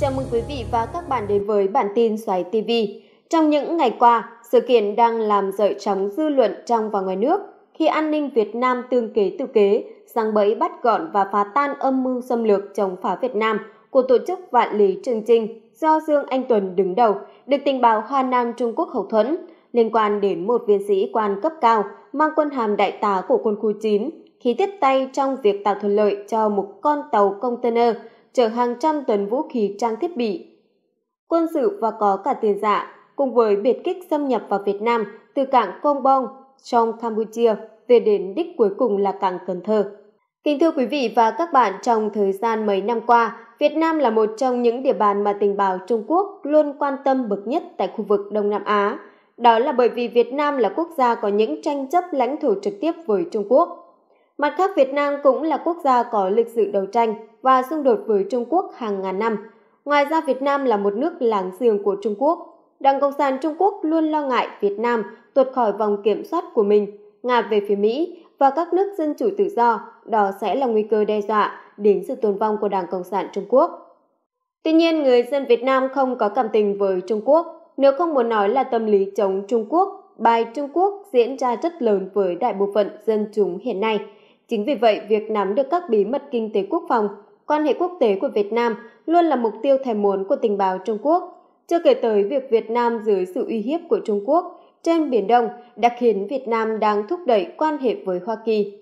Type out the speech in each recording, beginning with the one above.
Chào mừng quý vị và các bạn đến với bản tin Xoáy TV. Trong những ngày qua, sự kiện đang làm dậy sóng dư luận trong và ngoài nước khi an ninh Việt Nam tương kế tự kế, sang bẫy bắt gọn và phá tan âm mưu xâm lược chống phá Việt Nam của tổ chức Vạn Lý Trường Trinh do Dương Anh Tuấn đứng đầu, được tình báo Hoa Nam Trung Quốc hậu thuẫn liên quan đến một viên sĩ quan cấp cao mang quân hàm đại tá của quân khu 9 khi tiếp tay trong việc tạo thuận lợi cho một con tàu container chở hàng trăm tấn vũ khí trang thiết bị. Quân sự và có cả tiền giả cùng với biệt kích xâm nhập vào Việt Nam từ cảng Công Bong trong Campuchia về đến đích cuối cùng là cảng Cần Thơ. Kính thưa quý vị và các bạn, trong thời gian mấy năm qua, Việt Nam là một trong những địa bàn mà tình báo Trung Quốc luôn quan tâm bậc nhất tại khu vực Đông Nam Á. Đó là bởi vì Việt Nam là quốc gia có những tranh chấp lãnh thổ trực tiếp với Trung Quốc. Mặt khác, Việt Nam cũng là quốc gia có lịch sử đấu tranh và xung đột với Trung Quốc hàng ngàn năm. Ngoài ra, Việt Nam là một nước láng giềng của Trung Quốc. Đảng Cộng sản Trung Quốc luôn lo ngại Việt Nam tuột khỏi vòng kiểm soát của mình, ngả về phía Mỹ và các nước dân chủ tự do, đó sẽ là nguy cơ đe dọa đến sự tồn vong của Đảng Cộng sản Trung Quốc. Tuy nhiên, người dân Việt Nam không có cảm tình với Trung Quốc. Nếu không muốn nói là tâm lý chống Trung Quốc, bài Trung Quốc diễn ra rất lớn với đại bộ phận dân chúng hiện nay. Chính vì vậy, việc nắm được các bí mật kinh tế quốc phòng, quan hệ quốc tế của Việt Nam luôn là mục tiêu thèm muốn của tình báo Trung Quốc. Chưa kể tới việc Việt Nam dưới sự uy hiếp của Trung Quốc trên Biển Đông đã khiến Việt Nam đang thúc đẩy quan hệ với Hoa Kỳ.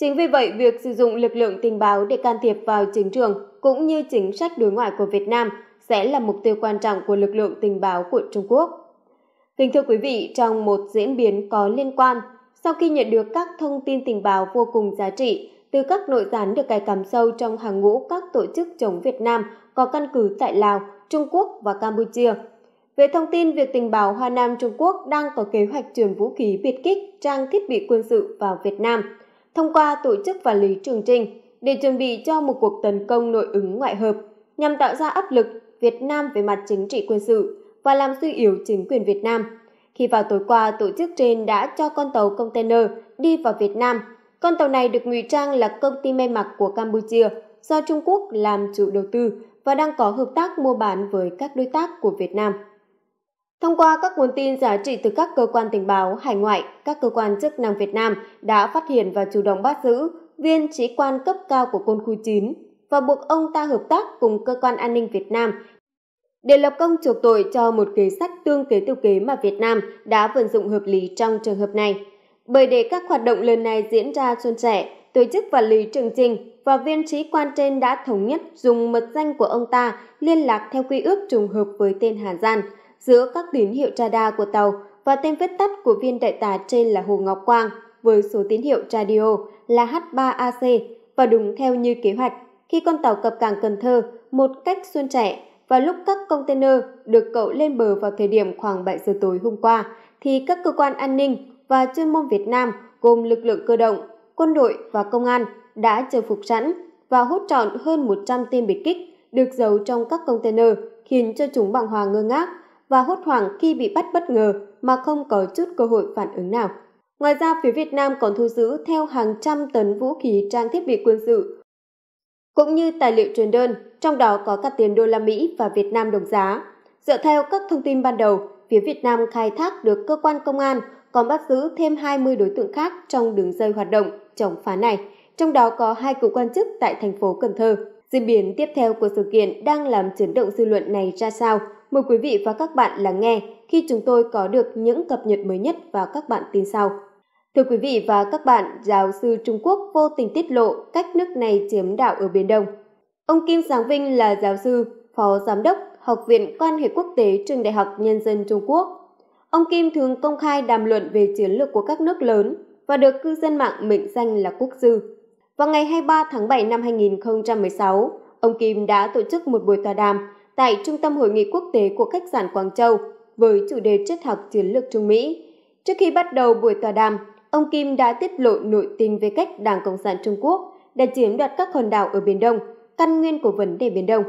Chính vì vậy, việc sử dụng lực lượng tình báo để can thiệp vào chính trường cũng như chính sách đối ngoại của Việt Nam sẽ là mục tiêu quan trọng của lực lượng tình báo của Trung Quốc. Kính thưa quý vị, trong một diễn biến có liên quan, sau khi nhận được các thông tin tình báo vô cùng giá trị từ các nội gián được cài cắm sâu trong hàng ngũ các tổ chức chống Việt Nam có căn cứ tại Lào, Trung Quốc và Campuchia. Về thông tin việc tình báo Hoa Nam Trung Quốc đang có kế hoạch truyền vũ khí biệt kích, trang thiết bị quân sự vào Việt Nam, thông qua tổ chức và lý trường trình để chuẩn bị cho một cuộc tấn công nội ứng ngoại hợp, nhằm tạo ra áp lực Việt Nam về mặt chính trị quân sự và làm suy yếu chính quyền Việt Nam. Khi vào tối qua, tổ chức trên đã cho con tàu container đi vào Việt Nam. Con tàu này được ngụy trang là công ty may mặc của Campuchia do Trung Quốc làm chủ đầu tư và đang có hợp tác mua bán với các đối tác của Việt Nam. Thông qua các nguồn tin giá trị từ các cơ quan tình báo, hải ngoại, các cơ quan chức năng Việt Nam đã phát hiện và chủ động bắt giữ viên trí quan cấp cao của quân khu 9 và buộc ông ta hợp tác cùng cơ quan an ninh Việt Nam để lập công chuộc tội cho một kế sách tương kế tiêu kế mà Việt Nam đã vận dụng hợp lý trong trường hợp này. Bởi để các hoạt động lần này diễn ra xuân sẻ, tổ chức và Lý Trường Trình và viên sĩ quan trên đã thống nhất dùng mật danh của ông ta liên lạc theo quy ước trùng hợp với tên Hà Gian giữa các tín hiệu radar của tàu và tên viết tắt của viên đại tá trên là Hồ Ngọc Quang với số tín hiệu radio là H3AC và đúng theo như kế hoạch khi con tàu cập cảng Cần Thơ một cách xuân trẻ và lúc các container được cậu lên bờ vào thời điểm khoảng 7 giờ tối hôm qua, thì các cơ quan an ninh và chuyên môn Việt Nam gồm lực lượng cơ động, quân đội và công an đã chờ phục sẵn và hút trọn hơn 100 tên biệt kích được giấu trong các container khiến cho chúng bàng hoàng ngơ ngác và hốt hoảng khi bị bắt bất ngờ mà không có chút cơ hội phản ứng nào. Ngoài ra, phía Việt Nam còn thu giữ theo hàng trăm tấn vũ khí trang thiết bị quân sự cũng như tài liệu truyền đơn, trong đó có cả tiền đô la Mỹ và Việt Nam đồng giá. Dựa theo các thông tin ban đầu, phía Việt Nam khai thác được cơ quan công an còn bắt giữ thêm 20 đối tượng khác trong đường dây hoạt động chống phá này, trong đó có hai cựu quan chức tại thành phố Cần Thơ. Diễn biến tiếp theo của sự kiện đang làm chấn động dư luận này ra sao? Mời quý vị và các bạn lắng nghe khi chúng tôi có được những cập nhật mới nhất vào các bạn tin sau. Thưa quý vị và các bạn, giáo sư Trung Quốc vô tình tiết lộ cách nước này chiếm đảo ở Biển Đông. Ông Kim Sáng Vinh là giáo sư, phó giám đốc Học viện Quan hệ Quốc tế Trường Đại học Nhân dân Trung Quốc. Ông Kim thường công khai đàm luận về chiến lược của các nước lớn và được cư dân mạng mệnh danh là quốc sư. Vào ngày 23 tháng 7 năm 2016, ông Kim đã tổ chức một buổi tòa đàm tại Trung tâm Hội nghị Quốc tế của Khách sạn Quảng Châu với chủ đề triết học chiến lược Trung Mỹ. Trước khi bắt đầu buổi tòa đàm, ông Kim đã tiết lộ nội tình về cách Đảng Cộng sản Trung Quốc đã chiếm đoạt các hòn đảo ở Biển Đông, căn nguyên của vấn đề Biển Đông.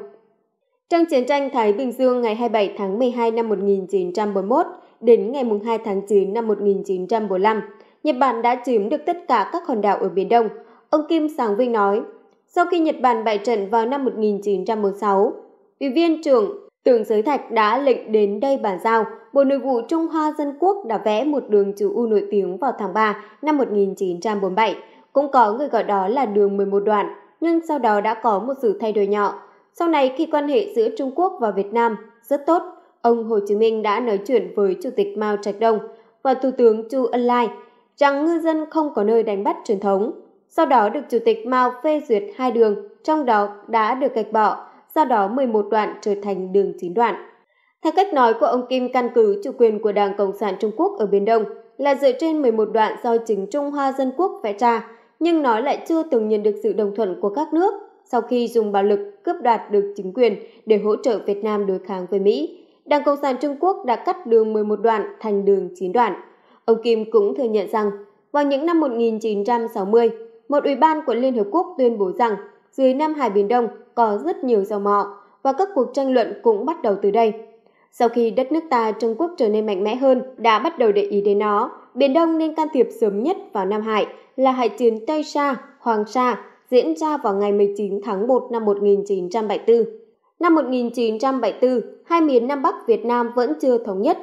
Trong chiến tranh Thái Bình Dương ngày 27 tháng 12 năm 1941 đến ngày 2 tháng 9 năm 1945, Nhật Bản đã chiếm được tất cả các hòn đảo ở Biển Đông. Ông Kim Sáng Vinh nói, sau khi Nhật Bản bại trận vào năm 1916, Ủy viên trưởng Tưởng giới thạch đã lệnh đến đây bàn giao, Bộ Nội vụ Trung Hoa Dân Quốc đã vẽ một đường chữ U nổi tiếng vào tháng 3 năm 1947. Cũng có người gọi đó là đường 11 đoạn, nhưng sau đó đã có một sự thay đổi nhỏ. Sau này khi quan hệ giữa Trung Quốc và Việt Nam rất tốt, ông Hồ Chí Minh đã nói chuyện với Chủ tịch Mao Trạch Đông và Thủ tướng Chu Ân Lai rằng ngư dân không có nơi đánh bắt truyền thống. Sau đó được Chủ tịch Mao phê duyệt hai đường, trong đó đã được gạch bỏ do đó 11 đoạn trở thành đường 9 đoạn. Theo cách nói của ông Kim căn cứ chủ quyền của Đảng Cộng sản Trung Quốc ở Biển Đông là dựa trên 11 đoạn do chính Trung Hoa Dân Quốc vẽ ra, nhưng nó lại chưa từng nhận được sự đồng thuận của các nước sau khi dùng bạo lực cướp đoạt được chính quyền để hỗ trợ Việt Nam đối kháng với Mỹ. Đảng Cộng sản Trung Quốc đã cắt đường 11 đoạn thành đường 9 đoạn. Ông Kim cũng thừa nhận rằng, vào những năm 1960, một ủy ban của Liên Hợp Quốc tuyên bố rằng dưới Nam Hải Biển Đông có rất nhiều dầu mỏ và các cuộc tranh luận cũng bắt đầu từ đây. Sau khi đất nước ta Trung Quốc trở nên mạnh mẽ hơn, đã bắt đầu để ý đến nó. Biển Đông nên can thiệp sớm nhất vào Nam Hải là Hải chiến Tây Sa, Hoàng Sa, diễn ra vào ngày 19 tháng 1 năm 1974. Năm 1974, hai miền Nam Bắc Việt Nam vẫn chưa thống nhất.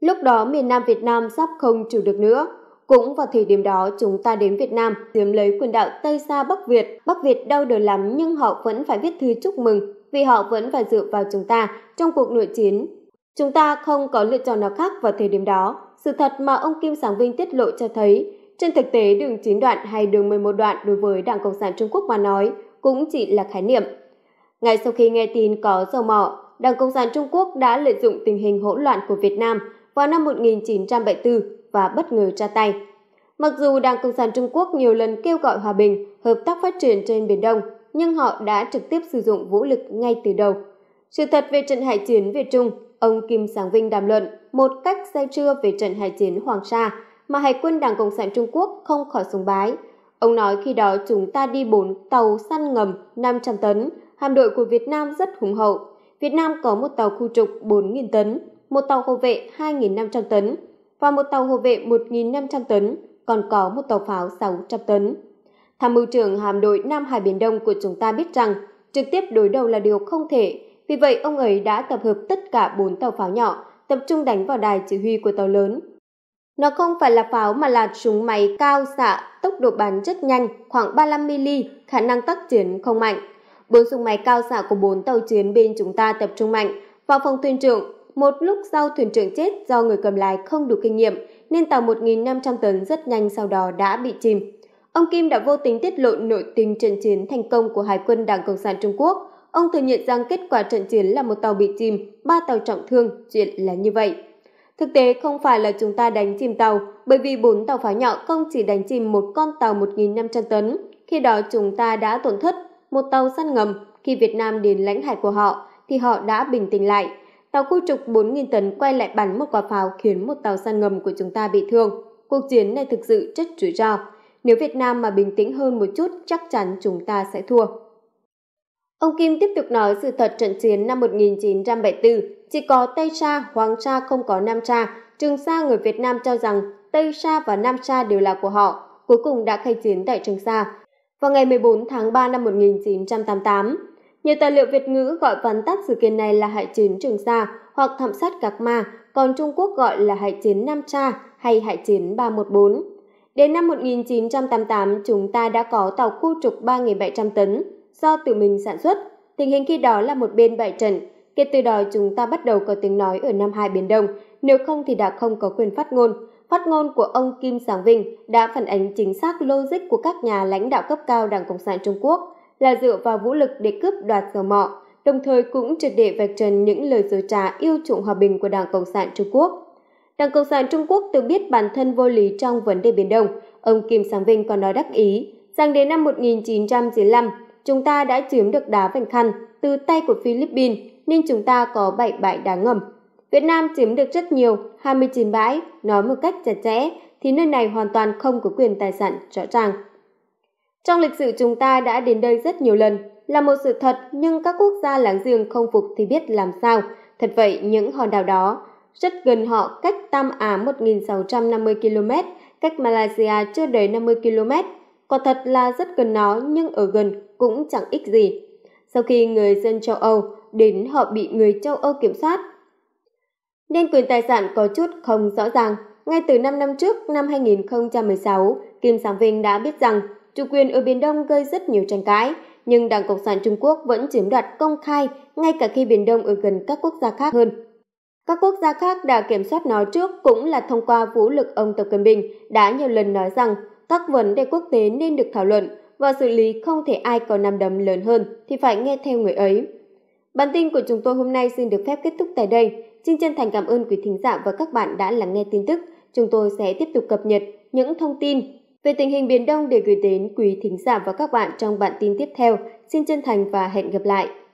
Lúc đó miền Nam Việt Nam sắp không chủ được nữa, cũng vào thời điểm đó, chúng ta đến Việt Nam chiếm lấy quyền đạo Tây Sa Bắc Việt. Bắc Việt đau đớn lắm nhưng họ vẫn phải viết thư chúc mừng vì họ vẫn phải dựa vào chúng ta trong cuộc nội chiến. Chúng ta không có lựa chọn nào khác vào thời điểm đó. Sự thật mà ông Kim Sáng Vinh tiết lộ cho thấy, trên thực tế đường 9 đoạn hay đường 11 đoạn đối với Đảng Cộng sản Trung Quốc mà nói cũng chỉ là khái niệm. Ngay sau khi nghe tin có dầu mỏ, Đảng Cộng sản Trung Quốc đã lợi dụng tình hình hỗn loạn của Việt Nam vào năm 1974 và bất ngờ ra tay. Mặc dù Đảng Cộng sản Trung Quốc nhiều lần kêu gọi hòa bình, hợp tác phát triển trên Biển Đông, nhưng họ đã trực tiếp sử dụng vũ lực ngay từ đầu. Sự thật về trận hải chiến Việt Trung, ông Kim Sáng Vinh đàm luận một cách say trưa về trận hải chiến Hoàng Sa mà Hải quân Đảng Cộng sản Trung Quốc không khỏi sùng bái. Ông nói khi đó chúng ta đi 4 tàu săn ngầm 500 tấn, hạm đội của Việt Nam rất hùng hậu. Việt Nam có một tàu khu trục 4.000 tấn, một tàu hộ vệ 2.500 tấn, và một tàu hộ vệ 1.500 tấn, còn có một tàu pháo 600 tấn. Tham mưu trưởng hàm đội Nam Hải Biển Đông của chúng ta biết rằng trực tiếp đối đầu là điều không thể, vì vậy ông ấy đã tập hợp tất cả 4 tàu pháo nhỏ, tập trung đánh vào đài chỉ huy của tàu lớn. Nó không phải là pháo mà là súng máy cao xạ, tốc độ bắn rất nhanh, khoảng 35mm, khả năng tác chiến không mạnh. Bốn súng máy cao xạ của bốn tàu chiến bên chúng ta tập trung mạnh vào phòng thuyền trưởng một lúc sau thuyền trưởng chết do người cầm lái không đủ kinh nghiệm, nên tàu 1.500 tấn rất nhanh sau đó đã bị chìm. Ông Kim đã vô tình tiết lộ nội tình trận chiến thành công của Hải quân Đảng Cộng sản Trung Quốc. Ông thừa nhận rằng kết quả trận chiến là một tàu bị chìm, ba tàu trọng thương, chuyện là như vậy. Thực tế không phải là chúng ta đánh chìm tàu, bởi vì bốn tàu phá nhỏ không chỉ đánh chìm một con tàu 1.500 tấn, khi đó chúng ta đã tổn thất một tàu săn ngầm. Khi Việt Nam đến lãnh hải của họ, thì họ đã bình tĩnh lại – tàu khu trục 4.000 tấn quay lại bắn một quả pháo khiến một tàu săn ngầm của chúng ta bị thương. Cuộc chiến này thực sự rất rủi ro. Nếu Việt Nam mà bình tĩnh hơn một chút, chắc chắn chúng ta sẽ thua. Ông Kim tiếp tục nói sự thật trận chiến năm 1974, chỉ có Tây Sa, Hoàng Sa không có Nam Sa. Trường Sa người Việt Nam cho rằng Tây Sa và Nam Sa đều là của họ, cuối cùng đã khai chiến tại Trường Sa. Vào ngày 14 tháng 3 năm 1988, nhiều tài liệu Việt ngữ gọi vắn tắt sự kiện này là Hải chiến Trường Sa hoặc Thảm sát Cạc Ma, còn Trung Quốc gọi là Hải chiến Nam Tra hay Hải chiến 314. Đến năm 1988, chúng ta đã có tàu khu trục 3.700 tấn do tự mình sản xuất. Tình hình khi đó là một bên bại trận. Kể từ đó chúng ta bắt đầu có tiếng nói ở năm Hai Biển Đông, nếu không thì đã không có quyền phát ngôn. Phát ngôn của ông Kim Sáng Vinh đã phản ánh chính xác logic của các nhà lãnh đạo cấp cao Đảng Cộng sản Trung Quốc – là dựa vào vũ lực để cướp đoạt dầu mỏ, đồng thời cũng trật để vạch trần những lời dối trá yêu trụng hòa bình của Đảng Cộng sản Trung Quốc. Đảng Cộng sản Trung Quốc tự biết bản thân vô lý trong vấn đề Biển Đông, ông Kim Sáng Vinh còn nói đắc ý rằng đến năm 1995, chúng ta đã chiếm được đá vành khăn từ tay của Philippines nên chúng ta có bảy bãi đá ngầm. Việt Nam chiếm được rất nhiều, 29 bãi, nói một cách chặt chẽ thì nơi này hoàn toàn không có quyền tài sản rõ ràng. Trong lịch sử chúng ta đã đến đây rất nhiều lần, là một sự thật nhưng các quốc gia láng giềng không phục thì biết làm sao. Thật vậy, những hòn đảo đó rất gần họ cách Tam Á 1650 km, cách Malaysia chưa đầy 50 km. Quả thật là rất gần nó nhưng ở gần cũng chẳng ích gì. Sau khi người dân châu Âu đến họ bị người châu Âu kiểm soát. Nên quyền tài sản có chút không rõ ràng. Ngay từ 5 năm trước, năm 2016, Kim Sáng Vinh đã biết rằng chủ quyền ở Biển Đông gây rất nhiều tranh cãi, nhưng Đảng Cộng sản Trung Quốc vẫn chiếm đoạt công khai ngay cả khi Biển Đông ở gần các quốc gia khác hơn. Các quốc gia khác đã kiểm soát nó trước cũng là thông qua vũ lực ông Tập Cận Bình đã nhiều lần nói rằng các vấn đề quốc tế nên được thảo luận và xử lý không thể ai có nằm đấm lớn hơn thì phải nghe theo người ấy. Bản tin của chúng tôi hôm nay xin được phép kết thúc tại đây. Xin chân thành cảm ơn quý thính giả và các bạn đã lắng nghe tin tức. Chúng tôi sẽ tiếp tục cập nhật những thông tin về tình hình Biển Đông để gửi đến quý thính giả và các bạn trong bản tin tiếp theo, xin chân thành và hẹn gặp lại!